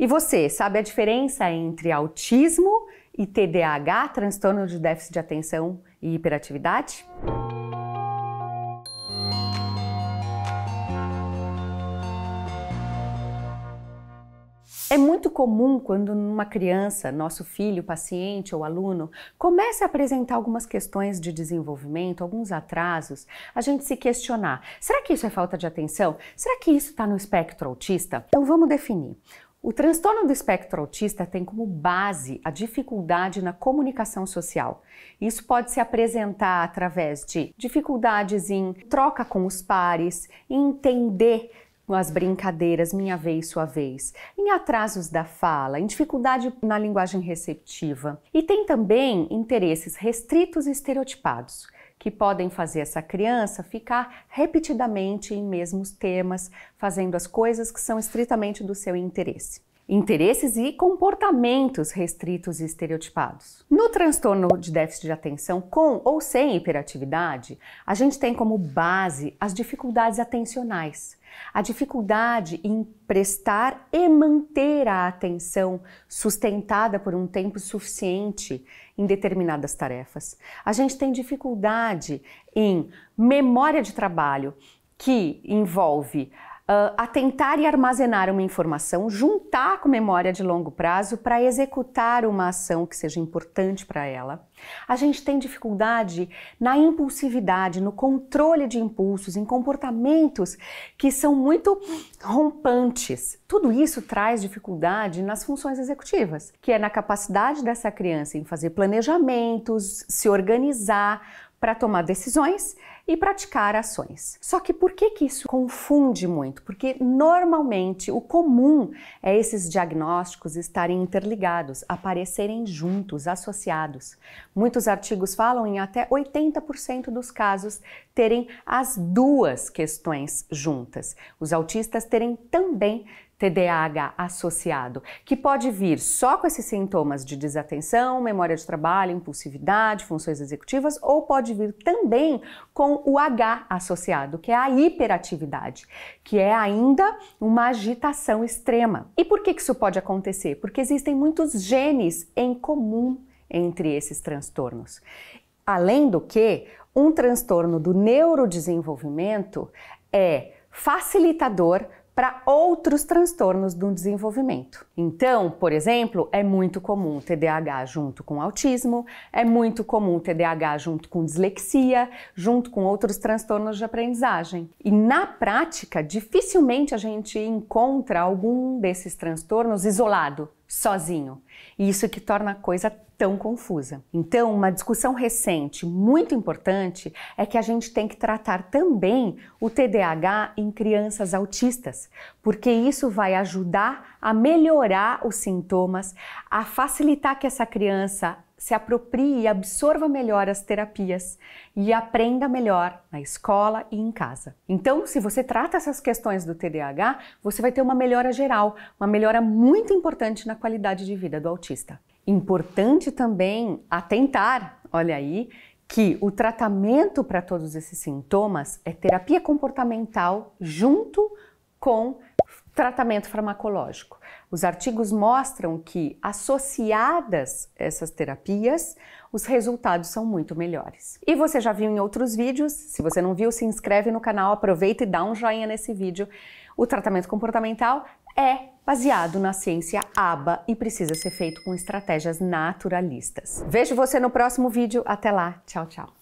E você, sabe a diferença entre autismo e TDAH, transtorno de déficit de atenção e hiperatividade? É muito comum quando uma criança, nosso filho, paciente ou aluno, começa a apresentar algumas questões de desenvolvimento, alguns atrasos, a gente se questionar: será que isso é falta de atenção? Será que isso está no espectro autista? Então vamos definir. O transtorno do espectro autista tem como base a dificuldade na comunicação social. Isso pode se apresentar através de dificuldades em troca com os pares, em entender as brincadeiras, minha vez, sua vez, em atrasos da fala, em dificuldade na linguagem receptiva. E tem também interesses restritos e estereotipados que podem fazer essa criança ficar repetidamente em mesmos temas, fazendo as coisas que são estritamente do seu interesse interesses e comportamentos restritos e estereotipados. No transtorno de déficit de atenção com ou sem hiperatividade, a gente tem como base as dificuldades atencionais. A dificuldade em prestar e manter a atenção sustentada por um tempo suficiente em determinadas tarefas. A gente tem dificuldade em memória de trabalho, que envolve uh, atentar e armazenar uma informação, juntar com memória de longo prazo para executar uma ação que seja importante para ela. A gente tem dificuldade na impulsividade, no controle de impulsos, em comportamentos que são muito rompantes. Tudo isso traz dificuldade nas funções executivas, que é na capacidade dessa criança em fazer planejamentos, se organizar, para tomar decisões e praticar ações. Só que por que, que isso confunde muito? Porque normalmente o comum é esses diagnósticos estarem interligados, aparecerem juntos, associados. Muitos artigos falam em até 80% dos casos terem as duas questões juntas. Os autistas terem também TDAH associado, que pode vir só com esses sintomas de desatenção, memória de trabalho, impulsividade, funções executivas, ou pode vir também com o H associado, que é a hiperatividade, que é ainda uma agitação extrema. E por que isso pode acontecer? Porque existem muitos genes em comum entre esses transtornos. Além do que, um transtorno do neurodesenvolvimento é facilitador para outros transtornos do desenvolvimento. Então, por exemplo, é muito comum o TDAH junto com autismo, é muito comum o TDAH junto com dislexia, junto com outros transtornos de aprendizagem. E na prática, dificilmente a gente encontra algum desses transtornos isolado sozinho. E isso que torna a coisa tão confusa. Então, uma discussão recente muito importante é que a gente tem que tratar também o TDAH em crianças autistas, porque isso vai ajudar a melhorar os sintomas, a facilitar que essa criança se aproprie e absorva melhor as terapias e aprenda melhor na escola e em casa. Então, se você trata essas questões do TDAH, você vai ter uma melhora geral, uma melhora muito importante na qualidade de vida do autista. Importante também atentar, olha aí, que o tratamento para todos esses sintomas é terapia comportamental junto com tratamento farmacológico. Os artigos mostram que, associadas essas terapias, os resultados são muito melhores. E você já viu em outros vídeos, se você não viu, se inscreve no canal, aproveita e dá um joinha nesse vídeo. O tratamento comportamental é baseado na ciência ABA e precisa ser feito com estratégias naturalistas. Vejo você no próximo vídeo, até lá, tchau, tchau.